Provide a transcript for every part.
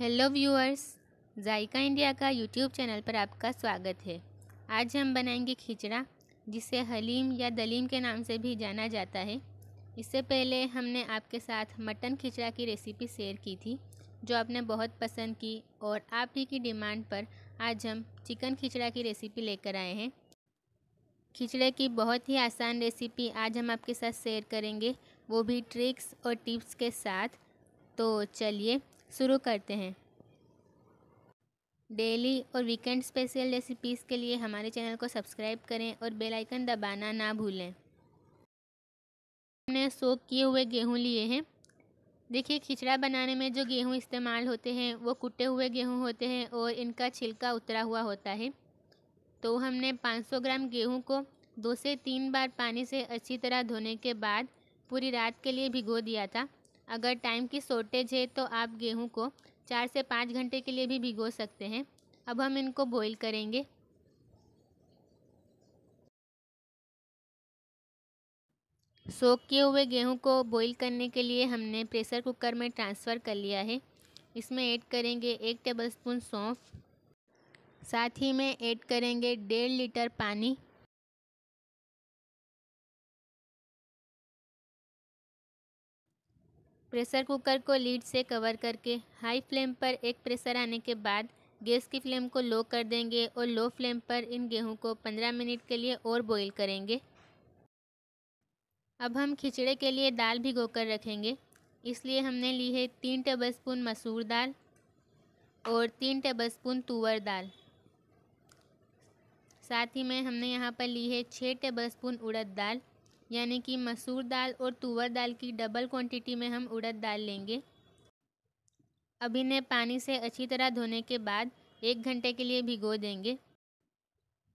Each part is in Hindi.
हेलो व्यूअर्स जायका इंडिया का यूट्यूब चैनल पर आपका स्वागत है आज हम बनाएंगे खिचड़ा जिसे हलीम या दलीम के नाम से भी जाना जाता है इससे पहले हमने आपके साथ मटन खिचड़ा की रेसिपी शेयर की थी जो आपने बहुत पसंद की और आप ही की डिमांड पर आज हम चिकन खिचड़ा की रेसिपी लेकर आए हैं खिचड़े की बहुत ही आसान रेसिपी आज हम आपके साथ शेयर करेंगे वो भी ट्रिक्स और टिप्स के साथ तो चलिए शुरू करते हैं डेली और वीकेंड स्पेशल रेसिपीज़ के लिए हमारे चैनल को सब्सक्राइब करें और बेल आइकन दबाना ना भूलें हमने सोख किए हुए गेहूं लिए हैं देखिए खिचड़ा बनाने में जो गेहूं इस्तेमाल होते हैं वो कुटे हुए गेहूं होते हैं और इनका छिलका उतरा हुआ होता है तो हमने 500 ग्राम गेहूं को दो से तीन बार पानी से अच्छी तरह धोने के बाद पूरी रात के लिए भिगो दिया था अगर टाइम की शॉर्टेज है तो आप गेहूँ को चार से पाँच घंटे के लिए भी भिगो सकते हैं अब हम इनको बॉईल करेंगे सोख किए हुए गेहूं को बॉईल करने के लिए हमने प्रेशर कुकर में ट्रांसफ़र कर लिया है इसमें ऐड करेंगे एक टेबलस्पून सौंफ साथ ही में ऐड करेंगे डेढ़ लीटर पानी प्रेशर कुकर को लीड से कवर करके हाई फ्लेम पर एक प्रेशर आने के बाद गैस की फ्लेम को लो कर देंगे और लो फ्लेम पर इन गेहूं को 15 मिनट के लिए और बॉईल करेंगे अब हम खिचड़े के लिए दाल भिगो कर रखेंगे इसलिए हमने ली है तीन टेबल स्पून मसूर दाल और तीन टेबल स्पून तुअर दाल साथ ही में हमने यहाँ पर ली है छः टेबल स्पून उड़द दाल यानी कि मसूर दाल और तुवर दाल की डबल क्वांटिटी में हम उड़द दाल लेंगे अब इन्हें पानी से अच्छी तरह धोने के बाद एक घंटे के लिए भिगो देंगे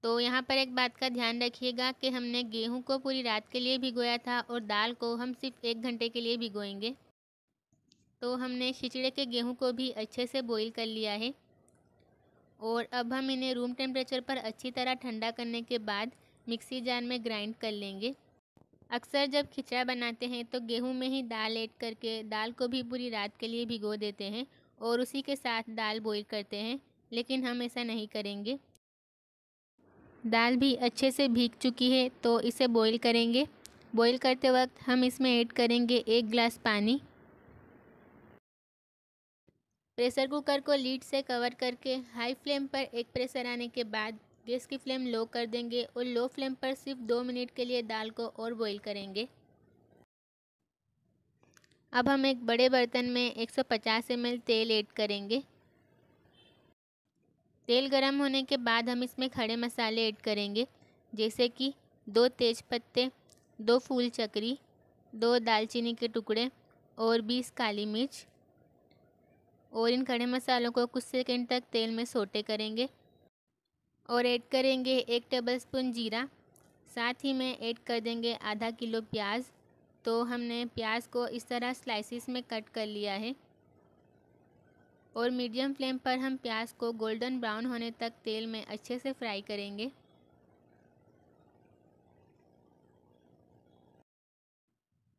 तो यहाँ पर एक बात का ध्यान रखिएगा कि हमने गेहूं को पूरी रात के लिए भिगोया था और दाल को हम सिर्फ एक घंटे के लिए भिगोएंगे तो हमने खिचड़े के गेहूं को भी अच्छे से बॉईल कर लिया है और अब हम इन्हें रूम टेम्परेचर पर अच्छी तरह ठंडा करने के बाद मिक्सी जार में ग्राइंड कर लेंगे अक्सर जब खिचड़ा बनाते हैं तो गेहूं में ही दाल ऐड करके दाल को भी पूरी रात के लिए भिगो देते हैं और उसी के साथ दाल बॉईल करते हैं लेकिन हम ऐसा नहीं करेंगे दाल भी अच्छे से भीग चुकी है तो इसे बॉईल करेंगे बॉईल करते वक्त हम इसमें ऐड करेंगे एक ग्लास पानी प्रेशर कुकर को लीड से कवर करके हाई फ्लेम पर एक प्रेशर आने के बाद गैस की फ्लेम लो कर देंगे और लो फ्लेम पर सिर्फ दो मिनट के लिए दाल को और बॉईल करेंगे अब हम एक बड़े बर्तन में 150 सौ तेल ऐड करेंगे तेल गरम होने के बाद हम इसमें खड़े मसाले ऐड करेंगे जैसे कि दो तेज पत्ते दो फूल चक्री दो दालचीनी के टुकड़े और बीस काली मिर्च और इन खड़े मसालों को कुछ सेकंड तक तेल में सोटे करेंगे और ऐड करेंगे एक टेबल स्पून जीरा साथ ही में ऐड कर देंगे आधा किलो प्याज तो हमने प्याज को इस तरह स्लाइसिस में कट कर लिया है और मीडियम फ्लेम पर हम प्याज को गोल्डन ब्राउन होने तक तेल में अच्छे से फ्राई करेंगे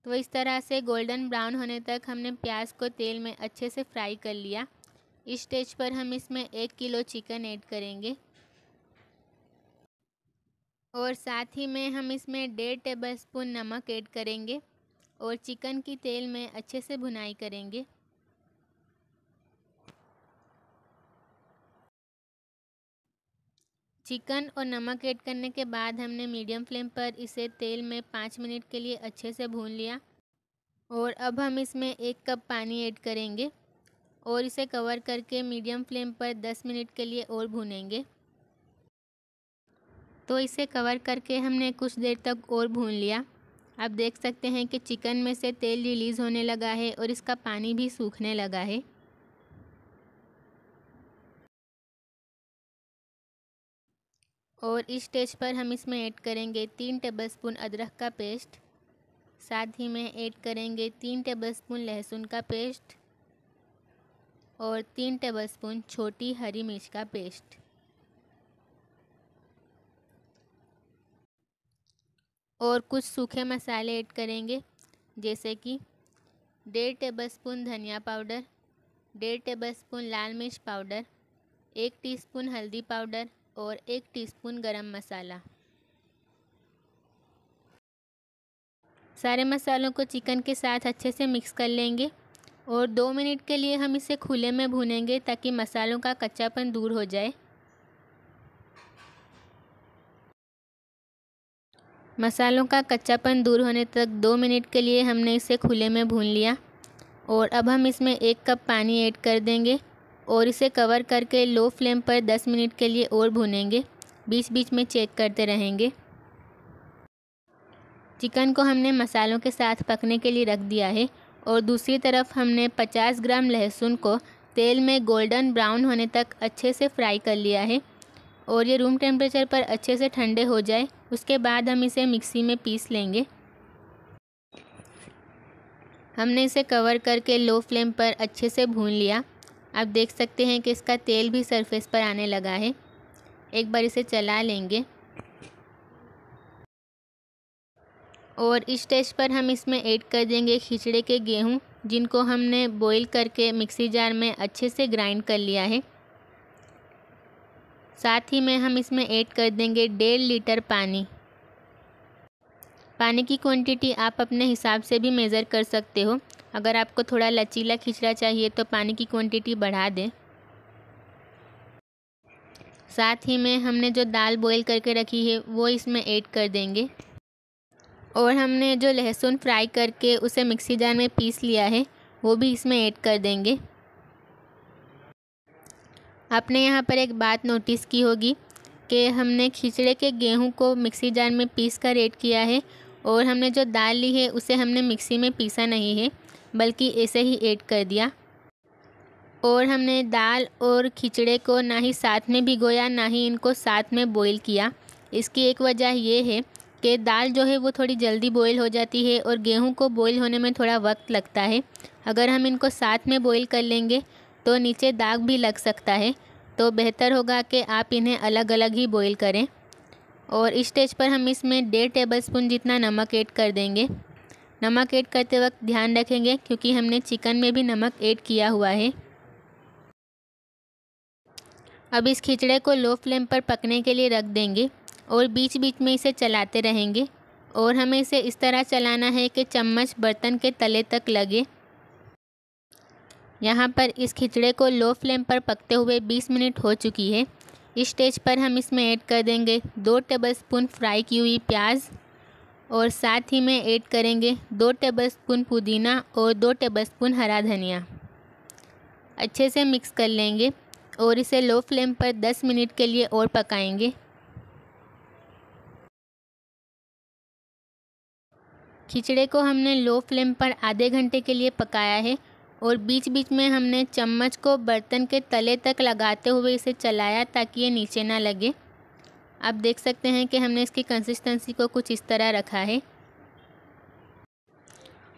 तो इस तरह से गोल्डन ब्राउन होने तक हमने प्याज को तेल में अच्छे से फ्राई कर लिया इस स्टेज पर हम इसमें एक किलो चिकन ऐड करेंगे और साथ ही में हम इसमें डेढ़ टेबल स्पून नमक ऐड करेंगे और चिकन की तेल में अच्छे से भुनाई करेंगे चिकन और नमक ऐड करने के बाद हमने मीडियम फ्लेम पर इसे तेल में पाँच मिनट के लिए अच्छे से भून लिया और अब हम इसमें एक कप पानी ऐड करेंगे और इसे कवर करके मीडियम फ्लेम पर दस मिनट के लिए और भूनेंगे तो इसे कवर करके हमने कुछ देर तक और भून लिया आप देख सकते हैं कि चिकन में से तेल रिलीज़ होने लगा है और इसका पानी भी सूखने लगा है और इस स्टेज पर हम इसमें ऐड करेंगे तीन टेबलस्पून अदरक का पेस्ट साथ ही में ऐड करेंगे तीन टेबलस्पून लहसुन का पेस्ट और तीन टेबलस्पून छोटी हरी मिर्च का पेस्ट और कुछ सूखे मसाले ऐड करेंगे जैसे कि डेढ़ टेबल स्पून धनिया पाउडर डेढ़ टेबल स्पून लाल मिर्च पाउडर एक टीस्पून हल्दी पाउडर और एक टीस्पून गरम मसाला सारे मसालों को चिकन के साथ अच्छे से मिक्स कर लेंगे और दो मिनट के लिए हम इसे खुले में भूनेंगे ताकि मसालों का कच्चापन दूर हो जाए मसालों का कच्चापन दूर होने तक दो मिनट के लिए हमने इसे खुले में भून लिया और अब हम इसमें एक कप पानी ऐड कर देंगे और इसे कवर करके लो फ्लेम पर दस मिनट के लिए और भूनेंगे बीच बीच में चेक करते रहेंगे चिकन को हमने मसालों के साथ पकने के लिए रख दिया है और दूसरी तरफ हमने 50 ग्राम लहसुन को तेल में गोल्डन ब्राउन होने तक अच्छे से फ्राई कर लिया है और ये रूम टेम्परेचर पर अच्छे से ठंडे हो जाए उसके बाद हम इसे मिक्सी में पीस लेंगे हमने इसे कवर करके लो फ्लेम पर अच्छे से भून लिया आप देख सकते हैं कि इसका तेल भी सरफेस पर आने लगा है एक बार इसे चला लेंगे और इस स्टेज पर हम इसमें ऐड कर देंगे खिचड़े के गेहूँ जिनको हमने बॉईल करके मिक्सी जार में अच्छे से ग्राइंड कर लिया है साथ ही में हम इसमें ऐड कर देंगे डेढ़ लीटर पानी पानी की क्वांटिटी आप अपने हिसाब से भी मेज़र कर सकते हो अगर आपको थोड़ा लचीला खिचड़ा चाहिए तो पानी की क्वांटिटी बढ़ा दें साथ ही में हमने जो दाल बॉईल करके रखी है वो इसमें ऐड कर देंगे और हमने जो लहसुन फ्राई करके उसे मिक्सी जार में पीस लिया है वो भी इसमें ऐड कर देंगे आपने यहाँ पर एक बात नोटिस की होगी कि हमने खिचड़े के गेहूँ को मिक्सी जार में पीस कर एड किया है और हमने जो दाल ली है उसे हमने मिक्सी में पीसा नहीं है बल्कि ऐसे ही ऐड कर दिया और हमने दाल और खिचड़े को ना ही साथ में भिगोया ना ही इनको साथ में बॉईल किया इसकी एक वजह ये है कि दाल जो है वो थोड़ी जल्दी बॉईल हो जाती है और गेहूं को बॉईल होने में थोड़ा वक्त लगता है अगर हम इनको साथ में बॉईल कर लेंगे तो नीचे दाग भी लग सकता है तो बेहतर होगा कि आप इन्हें अलग अलग ही बॉईल करें और स्टेज पर हम इसमें डेढ़ टेबल स्पून जितना नमक ऐड कर देंगे नमक ऐड करते वक्त ध्यान रखेंगे क्योंकि हमने चिकन में भी नमक ऐड किया हुआ है अब इस खिचड़े को लो फ्लेम पर पकने के लिए रख देंगे और बीच बीच में इसे चलाते रहेंगे और हमें इसे इस तरह चलाना है कि चम्मच बर्तन के तले तक लगे यहाँ पर इस खिचड़े को लो फ्लेम पर पकते हुए 20 मिनट हो चुकी है इस स्टेज पर हम इसमें ऐड कर देंगे दो टेबलस्पून फ्राई की हुई प्याज और साथ ही में ऐड करेंगे दो टेबलस्पून पुदीना और दो टेबलस्पून हरा धनिया अच्छे से मिक्स कर लेंगे और इसे लो फ्लेम पर 10 मिनट के लिए और पकाएंगे खिचड़े को हमने लो फ्लेम पर आधे घंटे के लिए पकाया है और बीच बीच में हमने चम्मच को बर्तन के तले तक लगाते हुए इसे चलाया ताकि ये नीचे ना लगे आप देख सकते हैं कि हमने इसकी कंसिस्टेंसी को कुछ इस तरह रखा है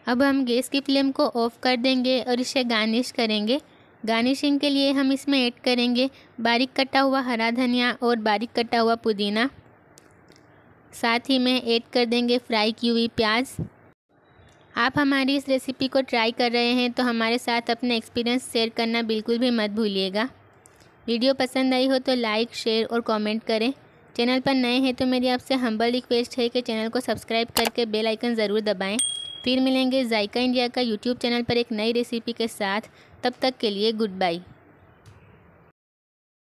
अब हम गैस की फ्लेम को ऑफ़ कर देंगे और इसे गार्निश करेंगे गार्निशिंग के लिए हम इसमें ऐड करेंगे बारीक कटा हुआ हरा धनिया और बारीक कटा हुआ पुदीना साथ ही में ऐड कर देंगे फ्राई की हुई प्याज़ आप हमारी इस रेसिपी को ट्राई कर रहे हैं तो हमारे साथ अपना एक्सपीरियंस शेयर करना बिल्कुल भी मत भूलिएगा वीडियो पसंद आई हो तो लाइक शेयर और कमेंट करें चैनल पर नए हैं तो मेरी आपसे हम्बल रिक्वेस्ट है कि चैनल को सब्सक्राइब करके बेल आइकन ज़रूर दबाएं फिर मिलेंगे जायका इंडिया का यूट्यूब चैनल पर एक नई रेसिपी के साथ तब तक के लिए गुड बाई